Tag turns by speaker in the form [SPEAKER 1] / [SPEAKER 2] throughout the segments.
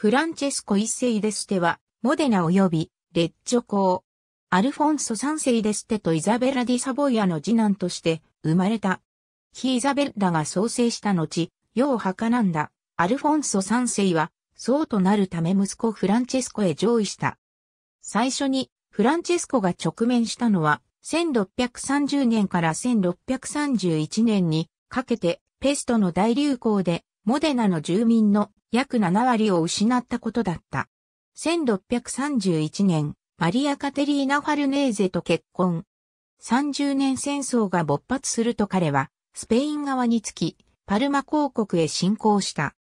[SPEAKER 1] フランチェスコ一世デステは、モデナ及び、レッチョ公。アルフォンソ三世デステとイザベラ・ディ・サボイアの次男として生まれた。ヒイザベラが創生した後、世を墓なんだ、アルフォンソ三世は、そうとなるため息子フランチェスコへ上位した。最初に、フランチェスコが直面したのは、1630年から1631年にかけてペストの大流行でモデナの住民の約7割を失ったことだった。1631年、マリア・カテリーナ・ファルネーゼと結婚。30年戦争が勃発すると彼は、スペイン側につき、パルマ公国へ侵攻した。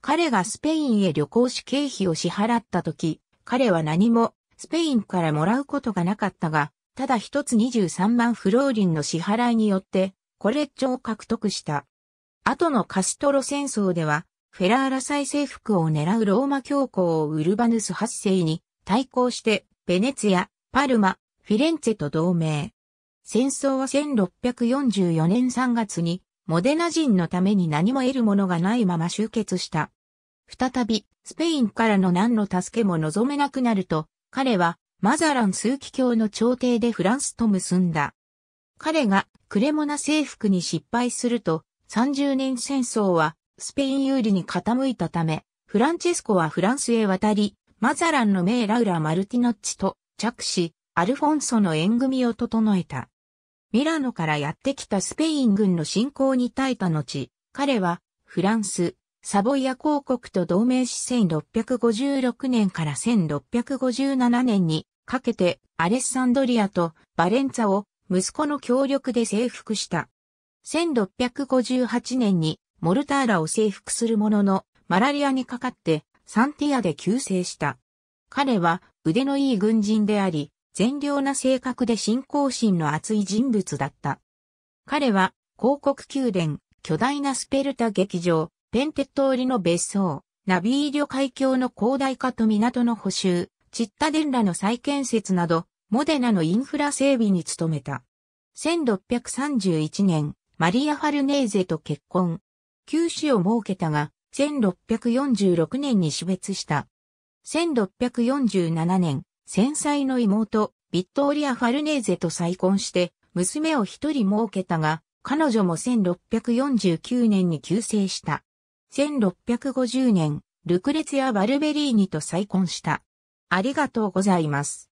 [SPEAKER 1] 彼がスペインへ旅行し経費を支払った時、彼は何もスペインからもらうことがなかったが、ただ一つ23万フローリンの支払いによって、コレッジョを獲得した。後のカストロ戦争では、フェラーラ再征服を狙うローマ教皇をウルバヌス8世に対抗して、ベネツィア、パルマ、フィレンツェと同盟。戦争は1644年3月に、モデナ人のために何も得るものがないまま終結した。再び、スペインからの何の助けも望めなくなると、彼は、マザラン数奇教の朝廷でフランスと結んだ。彼がクレモナ征服に失敗すると、30年戦争はスペイン有利に傾いたため、フランチェスコはフランスへ渡り、マザランの名ラウラ・マルティノッチと着死。アルフォンソの縁組を整えた。ミラノからやってきたスペイン軍の侵攻に耐えた後、彼はフランス、サボイア公国と同盟し1656年から1657年にかけてアレッサンドリアとバレンツァを息子の協力で征服した。1658年にモルターラを征服するものの、マラリアにかかってサンティアで救世した。彼は腕のいい軍人であり、善良な性格で信仰心の厚い人物だった。彼は広告宮殿、巨大なスペルタ劇場、ペンテッドリの別荘、ナビーリョ海峡の広大化と港の補修、チッタデンラの再建設など、モデナのインフラ整備に努めた。1631年、マリア・ファルネーゼと結婚。旧子を設けたが、1646年に死別した。1647年、戦災の妹、ビットーリア・ファルネーゼと再婚して、娘を一人設けたが、彼女も1649年に急逝した。1650年、ルクレツやバルベリーニと再婚した。ありがとうございます。